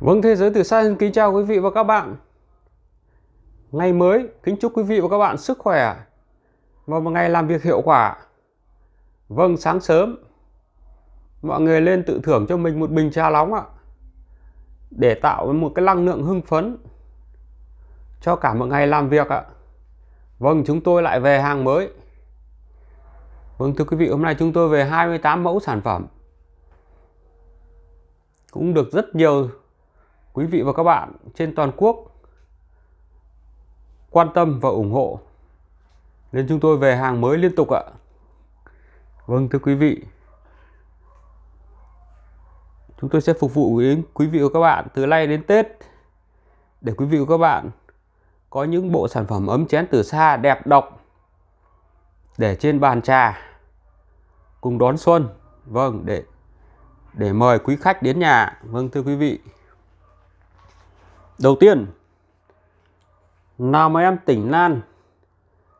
Vâng, Thế giới từ xa xin kính chào quý vị và các bạn. Ngày mới, kính chúc quý vị và các bạn sức khỏe và một ngày làm việc hiệu quả. Vâng, sáng sớm, mọi người lên tự thưởng cho mình một bình trà nóng ạ. Để tạo một cái năng lượng hưng phấn cho cả một ngày làm việc ạ. Vâng, chúng tôi lại về hàng mới. Vâng, thưa quý vị, hôm nay chúng tôi về 28 mẫu sản phẩm. Cũng được rất nhiều quý vị và các bạn trên toàn quốc quan tâm và ủng hộ nên chúng tôi về hàng mới liên tục ạ vâng thưa quý vị chúng tôi sẽ phục vụ đến quý vị và các bạn từ nay đến tết để quý vị và các bạn có những bộ sản phẩm ấm chén từ xa đẹp độc để trên bàn trà cùng đón xuân vâng để để mời quý khách đến nhà vâng thưa quý vị Đầu tiên, nào mà em tỉnh Nan,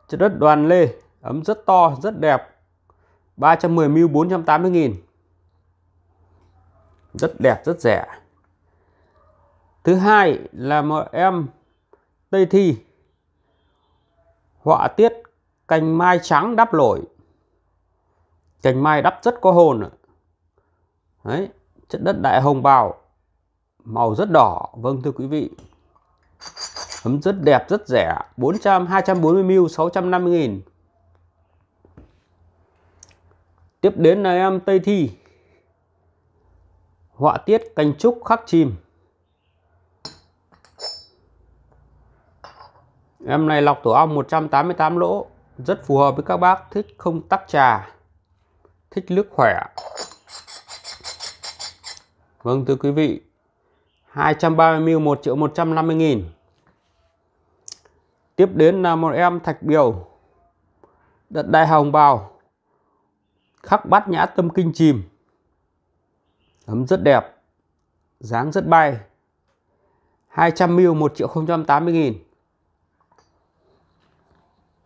chất đất đoàn lê, ấm rất to, rất đẹp, 310ml 480 nghìn Rất đẹp, rất rẻ. Thứ hai là mà em Tây Thi, họa tiết cành mai trắng đắp lổi. Cành mai đắp rất có hồn. Đấy, chất đất đại hồng bào màu rất đỏ vâng thưa quý vị hấm rất đẹp rất rẻ 400 240 ml 650 nghìn tiếp đến là em Tây Thi họa tiết cành trúc khắc chim. em này lọc tổ ong 188 lỗ rất phù hợp với các bác thích không tắc trà thích nước khỏe vâng thưa quý vị 230ml 1 triệu 150 nghìn Tiếp đến là một em thạch biểu Đất đai hồng bào Khắc bát nhã tâm kinh chìm Ấm rất đẹp Dáng rất bay 200ml 1 triệu 080 nghìn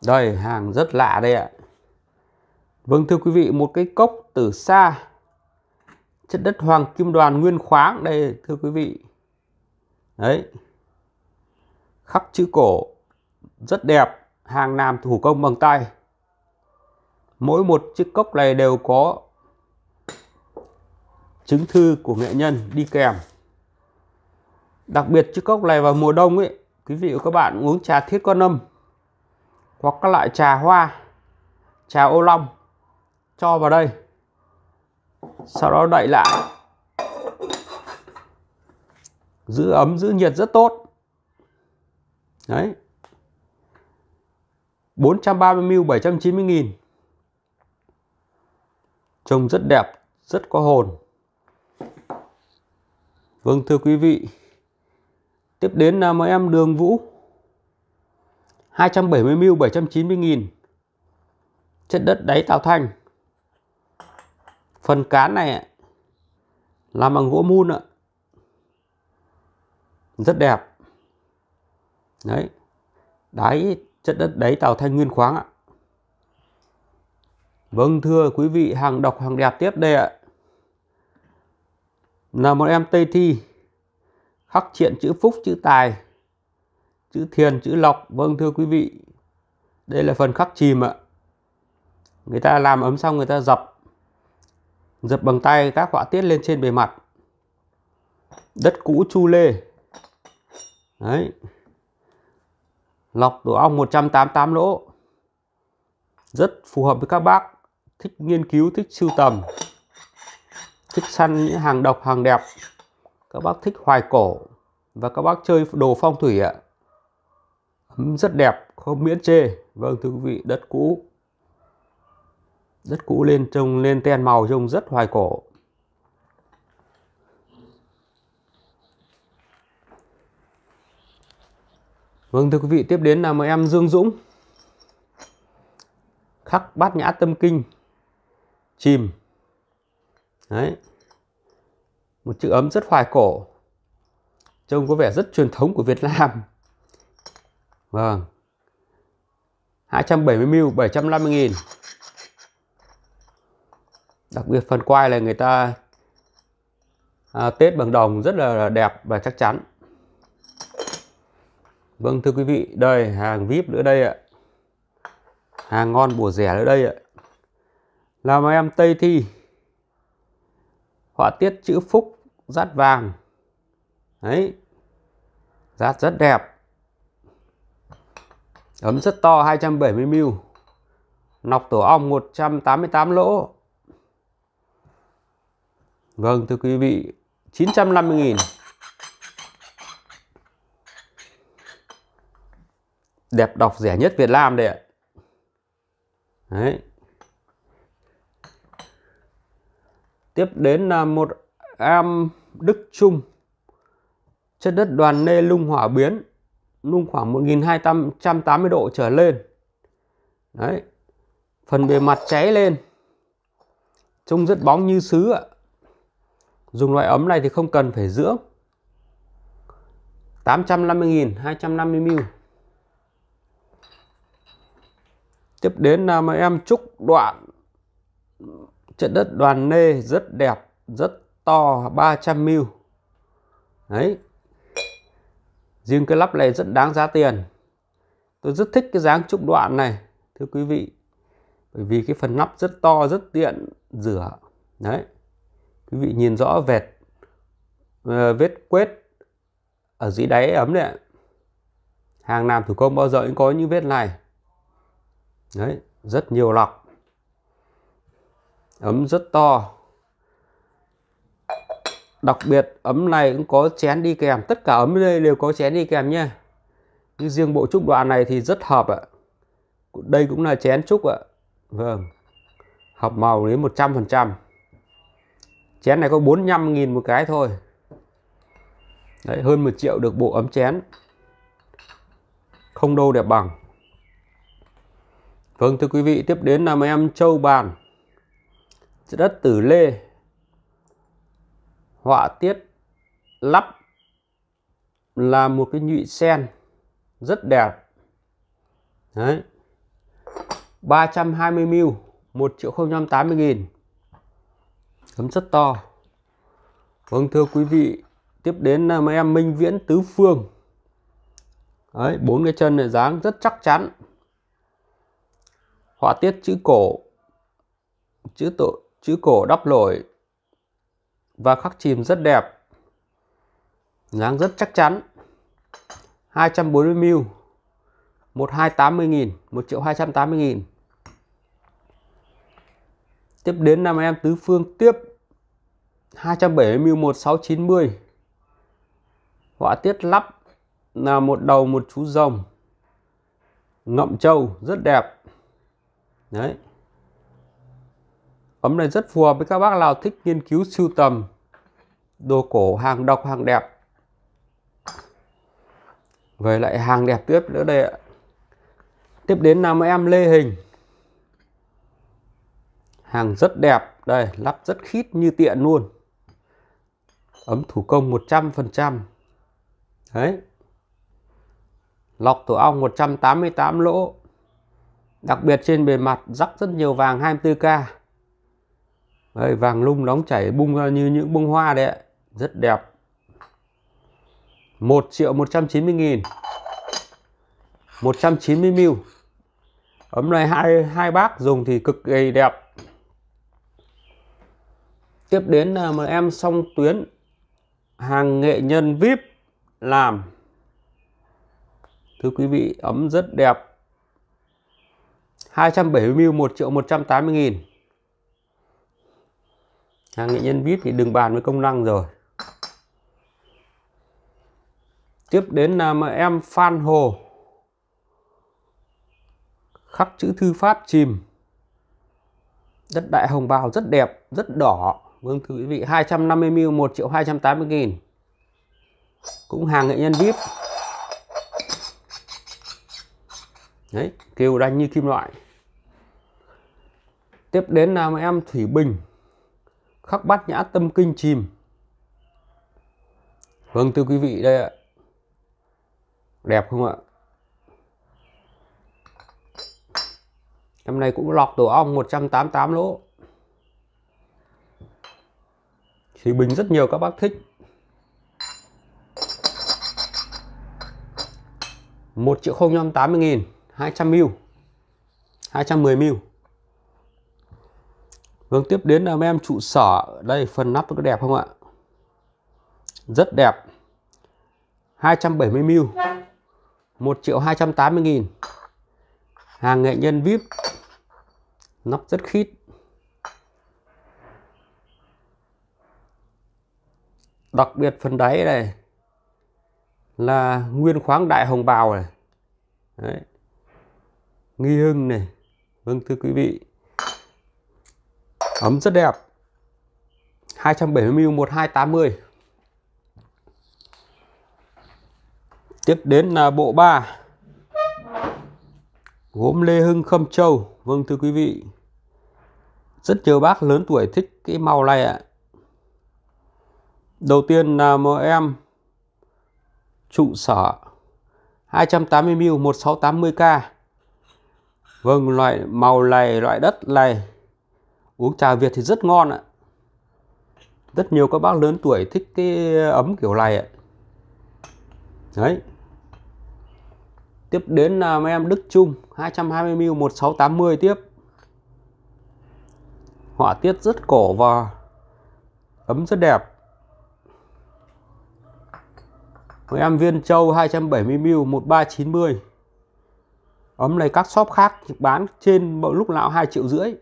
Đây hàng rất lạ đây ạ Vâng thưa quý vị một cái cốc từ xa chất đất hoàng kim đoàn nguyên khoáng đây thưa quý vị đấy khắc chữ cổ rất đẹp hàng làm thủ công bằng tay mỗi một chiếc cốc này đều có chứng thư của nghệ nhân đi kèm đặc biệt chiếc cốc này vào mùa đông ấy quý vị và các bạn uống trà thiết con âm hoặc các loại trà hoa trà ô long cho vào đây sau đó đậy lại giữ ấm giữ nhiệt rất tốt đấy 430 ml 790 nghìn trông rất đẹp rất có hồn vâng thưa quý vị tiếp đến là mấy em đường vũ 270 ml 790 nghìn chất đất đáy tạo thành phần cán này làm bằng gỗ mun ạ rất đẹp đấy đáy chất đất đáy tàu thanh nguyên khoáng ạ vâng thưa quý vị hàng độc hàng đẹp tiếp đây ạ là một em tây thi khắc triện chữ phúc chữ tài chữ thiền chữ lọc vâng thưa quý vị đây là phần khắc chìm ạ người ta làm ấm xong người ta dập dập bằng tay các họa tiết lên trên bề mặt đất cũ chu lê đấy lọc tổ ong 188 lỗ rất phù hợp với các bác thích nghiên cứu thích sưu tầm thích săn những hàng độc hàng đẹp các bác thích hoài cổ và các bác chơi đồ phong thủy ạ rất đẹp không miễn chê vâng thưa quý vị đất cũ đất cũ lên trông lên ten màu trông rất hoài cổ Vâng thưa quý vị, tiếp đến là mời em Dương Dũng. Khắc bát nhã tâm kinh. Chìm. Đấy. Một chữ ấm rất hoài cổ. Trông có vẻ rất truyền thống của Việt Nam. Vâng. 270ml 750 nghìn Đặc biệt phần quai là người ta à, Tết bằng đồng rất là đẹp và chắc chắn Vâng thưa quý vị, đây hàng VIP nữa đây ạ. Hàng ngon bùa rẻ nữa đây ạ. Làm em Tây Thi. Họa tiết chữ phúc dát vàng. Đấy. dát rất đẹp. Ấm rất to 270ml. Nọc tổ ong 188 lỗ. Vâng thưa quý vị, 950 000 đẹp đọc rẻ nhất Việt Nam đây ạ đấy tiếp đến là một am Đức Trung chất đất đoàn nê lung hỏa biến lung khoảng 1280 độ trở lên đấy phần bề mặt cháy lên trông rất bóng như sứ ạ dùng loại ấm này thì không cần phải dưỡng 850.000 250 ml tiếp đến là em trúc đoạn trận đất đoàn nê rất đẹp rất to 300 mil đấy riêng cái lắp này rất đáng giá tiền tôi rất thích cái dáng trúc đoạn này thưa quý vị bởi vì cái phần nắp rất to rất tiện rửa đấy quý vị nhìn rõ vẹt ờ, vết quết ở dưới đáy ấm đấy hàng làm thủ công bao giờ cũng có những vết này đấy rất nhiều lọc ấm rất to đặc biệt ấm này cũng có chén đi kèm tất cả ấm đây đều có chén đi kèm nha nhưng riêng bộ trúc đoạn này thì rất hợp ạ đây cũng là chén trúc ạ vâng hợp màu đến 100% chén này có 45.000 một cái thôi đấy hơn một triệu được bộ ấm chén không đâu đẹp bằng Vâng thưa quý vị, tiếp đến là mấy em Châu Bàn, đất Tử Lê, họa tiết lắp là một cái nhụy sen rất đẹp. Đấy. 320 ml, 1 triệu 080 nghìn. Cấm rất to. Vâng thưa quý vị, tiếp đến là mấy em Minh Viễn Tứ Phương. Đấy, bốn cái chân này dáng rất chắc chắn, họa tiết chữ cổ chữ tổ chữ cổ đắp lỗi và khắc chìm rất đẹp dáng rất chắc chắn 240ml 1280.000 1 triệu 280.000 tiếp đến năm em tứ phương tiếp 270ml 1690 họa tiết lắp là một đầu một chú rồng ngậm trâu rất đẹp đấy ấm này rất phù hợp với các bác nào thích nghiên cứu sưu tầm đồ cổ hàng độc hàng đẹp về lại hàng đẹp tiếp nữa đây ạ tiếp đến là mấy em lê hình hàng rất đẹp đây lắp rất khít như tiện luôn ấm thủ công 100% đấy lọc tổ ong 188 lỗ Đặc biệt trên bề mặt rắc rất nhiều vàng 24K. Đây, vàng lung nóng chảy bung ra như những bông hoa đấy Rất đẹp. 1 triệu 190 nghìn 190 mil Ấm này hai, hai bác dùng thì cực kỳ đẹp. Tiếp đến là một em song tuyến hàng nghệ nhân VIP làm. Thưa quý vị, ấm rất đẹp 270 mil 1 triệu 180 nghìn hàng nghệ nhân VIP thì đừng bàn với công năng rồi tiếp đến là mà em Phan Hồ khắc chữ thư pháp chìm đất đại hồng bào rất đẹp rất đỏ vâng thưa quý vị 250 mil 1 triệu 280 nghìn cũng hàng nghệ nhân VIP đấy kêu đanh như kim loại tiếp đến là em thủy bình khắc bát nhã tâm kinh chìm vâng thưa quý vị đây ạ đẹp không ạ em này cũng lọc tổ ong 188 lỗ thủy bình rất nhiều các bác thích 1 triệu 080 nghìn 200 mil 210 mil Vâng, tiếp đến là em trụ sở. Đây, phần nắp có đẹp không ạ? Rất đẹp. 270ml. 1 triệu 280 nghìn. Hàng nghệ nhân VIP. Nắp rất khít. Đặc biệt phần đáy này là nguyên khoáng đại hồng bào này. Đấy. Nghi Hưng này. Vâng thưa quý vị ấm rất đẹp 270ml 1280 tiếp đến là bộ 3 gốm Lê Hưng Khâm Châu vâng thưa quý vị rất nhiều bác lớn tuổi thích cái màu này ạ đầu tiên là một em trụ sở 280ml 1680k Vâng loại màu này loại đất này uống trà Việt thì rất ngon ạ rất nhiều các bác lớn tuổi thích cái ấm kiểu này ạ đấy tiếp đến là mấy em Đức Trung 220ml 1680 tiếp họa tiết rất cổ và ấm rất đẹp mấy em viên châu 270ml 1390 ấm này các shop khác bán trên lúc nào 2 triệu rưỡi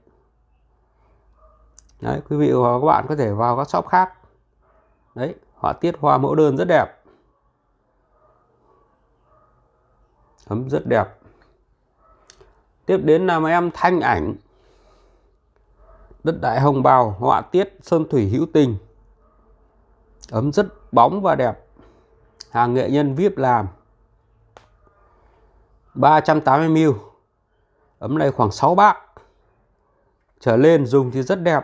đấy quý vị và các bạn có thể vào các shop khác đấy họa tiết hoa mẫu đơn rất đẹp ấm rất đẹp tiếp đến là em thanh ảnh đất đại hồng bào họa tiết sơn thủy hữu tình ấm rất bóng và đẹp hàng nghệ nhân vip làm 380ml ấm này khoảng 6 bạc trở lên dùng thì rất đẹp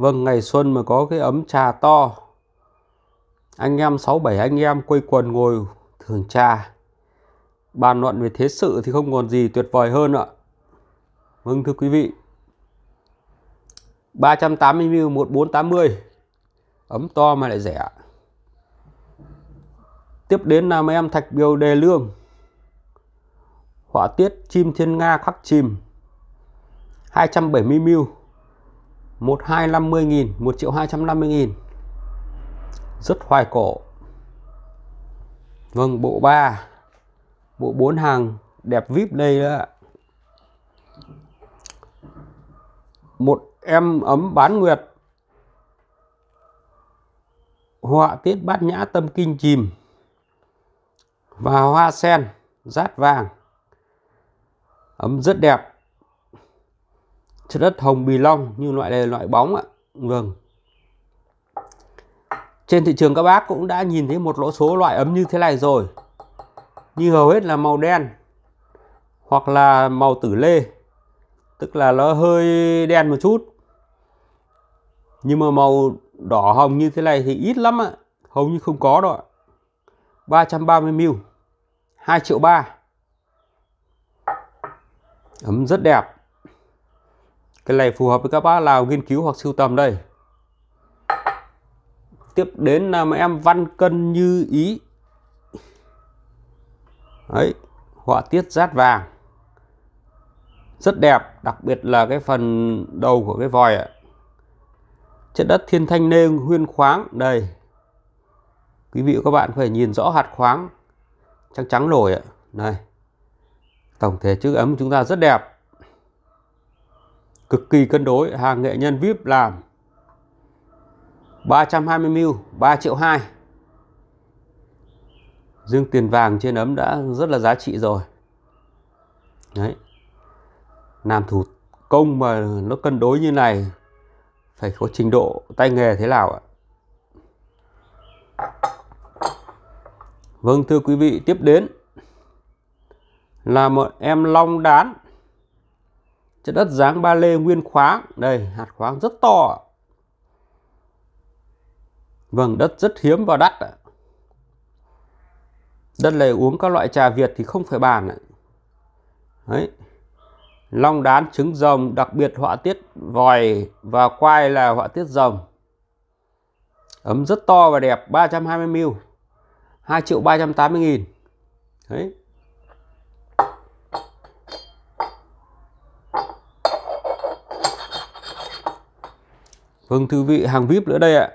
Vâng, ngày xuân mà có cái ấm trà to. Anh em 6 7 anh em quây quần ngồi thưởng trà. Bàn luận về thế sự thì không còn gì tuyệt vời hơn ạ. Vâng thưa quý vị. 380 ml 1480. Ấm to mà lại rẻ. Tiếp đến là mấy em thạch biêu đề lương. Họa tiết chim thiên nga khắc chìm. 270 ml 1250 nghìn 1 triệu 250 nghìn rất hoài cổ Vâng bộ 3 bộ 4 hàng đẹp VIP đây đó một em ấm bán nguyệt họa tiết bát nhã tâm kinh chìm và hoa sen rát vàng ấm rất đẹp trái đất hồng bì long như loại này loại bóng ạ vâng trên thị trường các bác cũng đã nhìn thấy một lỗ số loại ấm như thế này rồi như hầu hết là màu đen hoặc là màu tử lê tức là nó hơi đen một chút nhưng mà màu đỏ hồng như thế này thì ít lắm ạ hầu như không có đâu ạ 330 mil 2 triệu 3 ấm rất đẹp cái này phù hợp với các bác nào nghiên cứu hoặc sưu tầm đây tiếp đến là mấy em văn cân như ý ấy họa tiết rát vàng rất đẹp đặc biệt là cái phần đầu của cái vòi ạ chất đất thiên thanh nê huyên khoáng đây quý vị và các bạn phải nhìn rõ hạt khoáng trắng trắng nổi ạ này tổng thể chữ ấm của chúng ta rất đẹp cực kỳ cân đối hàng nghệ nhân VIP làm 320 mil 3 triệu 2 riêng tiền vàng trên ấm đã rất là giá trị rồi đấy làm thủ công mà nó cân đối như này phải có trình độ tay nghề thế nào ạ vâng thưa quý vị tiếp đến là một em long đán Chất đất dáng ba lê nguyên khoáng. Đây, hạt khoáng rất to. Vâng, đất rất hiếm và đắt. Đất này uống các loại trà Việt thì không phải bàn. Đấy. Long đán trứng rồng, đặc biệt họa tiết vòi và quai là họa tiết rồng. Ấm rất to và đẹp, 320ml. 2 triệu 380 nghìn. Đấy. Vâng thưa vị hàng VIP nữa đây ạ.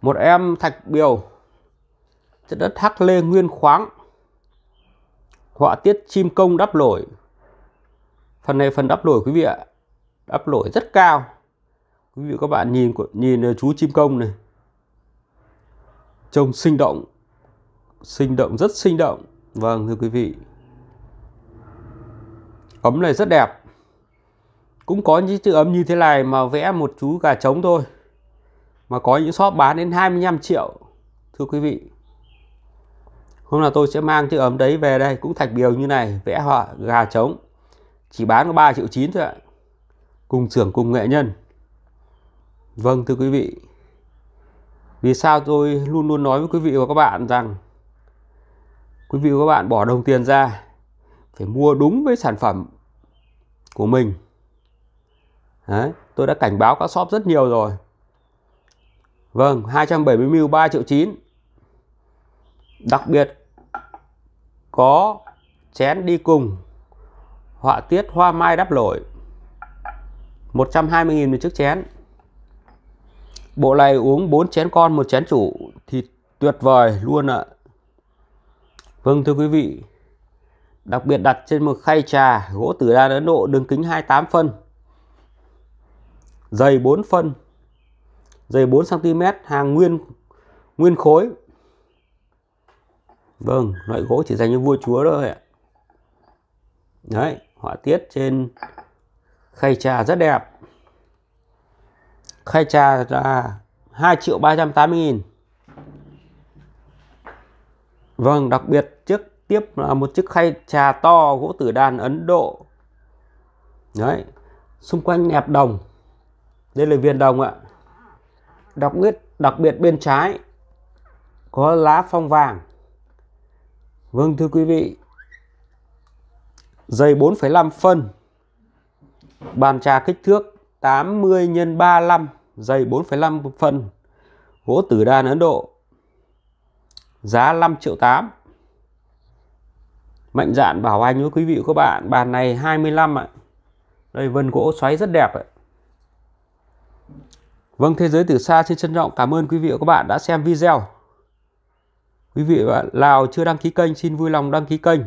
Một em thạch biều chất đất Hắc Lê Nguyên Khoáng. Họa tiết chim công đắp lổi. Phần này phần đắp lổi quý vị ạ. Đắp lổi rất cao. Quý vị các bạn nhìn nhìn chú chim công này. Trông sinh động. Sinh động rất sinh động. Vâng thưa quý vị. Ấm này rất đẹp cũng có những chữ ấm như thế này mà vẽ một chú gà trống thôi mà có những shop bán đến 25 triệu thưa quý vị hôm nào tôi sẽ mang chữ ấm đấy về đây cũng thạch biều như này vẽ họa gà trống chỉ bán có 3 triệu chín thôi ạ cùng xưởng cùng nghệ nhân vâng thưa quý vị vì sao tôi luôn luôn nói với quý vị và các bạn rằng quý vị và các bạn bỏ đồng tiền ra phải mua đúng với sản phẩm của mình Đấy, tôi đã cảnh báo các shop rất nhiều rồi. Vâng, 270 mil 3 triệu 9. Đặc biệt có chén đi cùng họa tiết hoa mai đắp lội 120.000 một chiếc chén bộ này uống 4 chén con một chén chủ thì tuyệt vời luôn ạ Vâng thưa quý vị đặc biệt đặt trên một khay trà gỗ tử đan Ấn Độ đường kính 28 phân dày 4 phân dày 4 cm hàng nguyên nguyên khối vâng loại gỗ chỉ dành cho vua chúa thôi ạ đấy họa tiết trên khay trà rất đẹp khay trà là 2 triệu 380 nghìn Vâng, đặc biệt chiếc tiếp là một chiếc khay trà to gỗ tử đàn Ấn Độ. Đấy, xung quanh nẹp đồng đây là viên đồng ạ đặc biệt đặc biệt bên trái có lá phong vàng vâng thưa quý vị dày 4,5 phân bàn trà kích thước 80 x 35 dày 4,5 phân gỗ tử đan Ấn Độ giá 5 triệu 8 mạnh dạn bảo anh với quý vị các bạn bàn này 25 ạ đây vân gỗ xoáy rất đẹp ạ Vâng, Thế giới từ xa xin trân trọng cảm ơn quý vị và các bạn đã xem video. Quý vị và Lào chưa đăng ký kênh xin vui lòng đăng ký kênh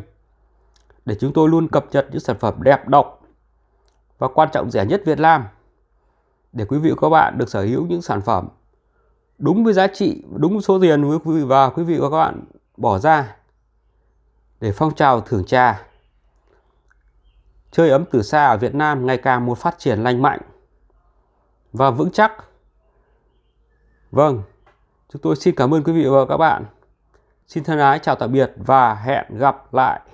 để chúng tôi luôn cập nhật những sản phẩm đẹp độc và quan trọng rẻ nhất Việt Nam để quý vị và các bạn được sở hữu những sản phẩm đúng với giá trị, đúng số tiền với quý vị và quý vị và các bạn bỏ ra để phong trào thưởng trà chơi ấm từ xa ở Việt Nam ngày càng một phát triển lành mạnh và vững chắc Vâng, chúng tôi xin cảm ơn quý vị và các bạn. Xin thân ái chào tạm biệt và hẹn gặp lại.